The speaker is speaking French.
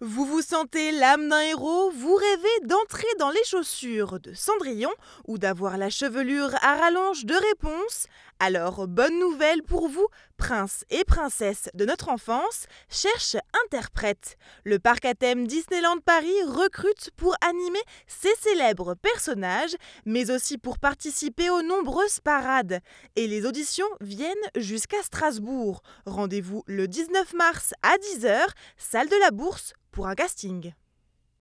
Vous vous sentez l'âme d'un héros Vous rêvez d'entrer dans les chaussures de Cendrillon ou d'avoir la chevelure à rallonge de réponse alors, bonne nouvelle pour vous, princes et princesses de notre enfance cherche interprète. Le parc à thème Disneyland Paris recrute pour animer ses célèbres personnages, mais aussi pour participer aux nombreuses parades. Et les auditions viennent jusqu'à Strasbourg. Rendez-vous le 19 mars à 10h, salle de la Bourse, pour un casting.